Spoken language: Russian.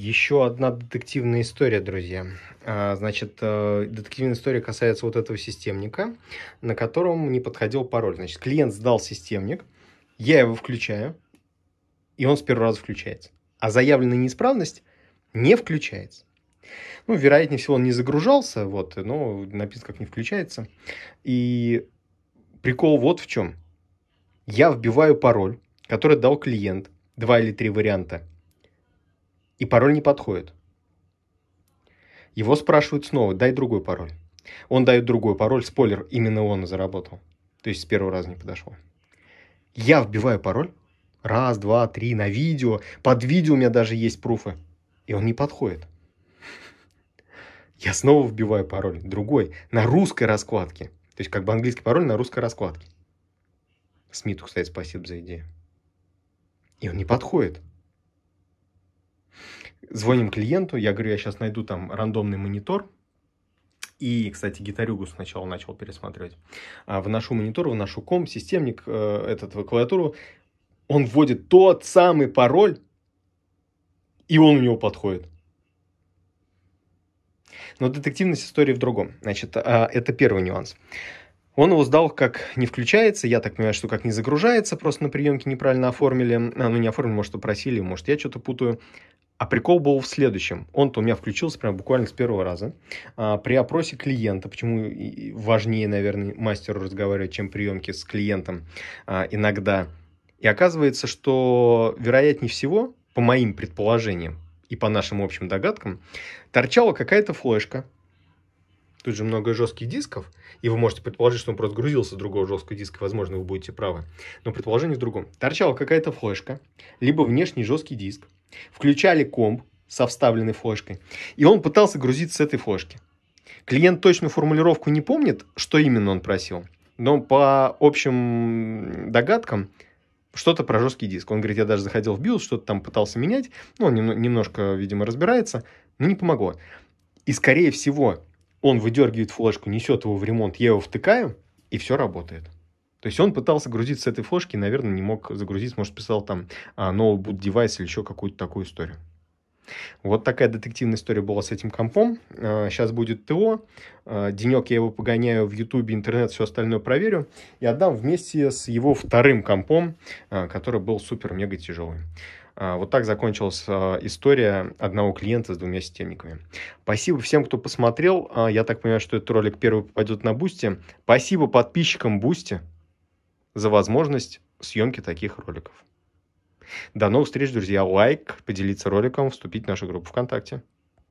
Еще одна детективная история, друзья. А, значит, э, детективная история касается вот этого системника, на котором не подходил пароль. Значит, клиент сдал системник, я его включаю, и он с первого раза включается. А заявленная неисправность не включается. Ну, вероятнее всего, он не загружался, вот, но написано, как не включается. И прикол вот в чем. Я вбиваю пароль, который дал клиент, два или три варианта – и пароль не подходит. Его спрашивают снова, дай другой пароль. Он дает другой пароль, спойлер, именно он заработал. То есть с первого раза не подошло. Я вбиваю пароль, раз, два, три, на видео, под видео у меня даже есть пруфы, и он не подходит. Я снова вбиваю пароль, другой, на русской раскладке. То есть как бы английский пароль на русской раскладке. Смиту, кстати, спасибо за идею. И он не подходит. Звоним клиенту, я говорю, я сейчас найду там рандомный монитор, и, кстати, гитарюгу сначала начал пересматривать. А вношу монитор, вношу ком, системник, э, этот, клавиатуру. Он вводит тот самый пароль, и он у него подходит. Но детективность истории в другом. Значит, э, это первый нюанс. Он его сдал, как не включается, я так понимаю, что как не загружается, просто на приемке неправильно оформили, а, ну не оформили, может, попросили, может, я что-то путаю. А прикол был в следующем. Он-то у меня включился прям буквально с первого раза. А, при опросе клиента, почему важнее, наверное, мастеру разговаривать, чем приемки с клиентом а, иногда. И оказывается, что вероятнее всего, по моим предположениям и по нашим общим догадкам, торчала какая-то флешка, тут же много жестких дисков, и вы можете предположить, что он просто грузился с другого жесткого диска, возможно, вы будете правы. Но предположение в другом. Торчала какая-то флешка, либо внешний жесткий диск, Включали комп со вставленной флешкой, и он пытался грузить с этой флешки. Клиент точную формулировку не помнит, что именно он просил, но по общим догадкам что-то про жесткий диск. Он говорит, я даже заходил в билд, что-то там пытался менять, ну, он немножко, видимо, разбирается, но не помогло. И, скорее всего, он выдергивает флешку, несет его в ремонт, я его втыкаю, и все работает. То есть он пытался грузить с этой флешки, наверное, не мог загрузить, может, писал там а, ноутбук девайс или еще какую-то такую историю. Вот такая детективная история была с этим компом. Сейчас а, будет ТО. А, Денек я его погоняю в Ютубе, интернет, все остальное проверю. И отдам вместе с его вторым компом, а, который был супер-мега тяжелый. Вот так закончилась история одного клиента с двумя системниками. Спасибо всем, кто посмотрел. Я так понимаю, что этот ролик первый попадет на Бусти. Спасибо подписчикам Бусти за возможность съемки таких роликов. До новых встреч, друзья. Лайк, поделиться роликом, вступить в нашу группу ВКонтакте.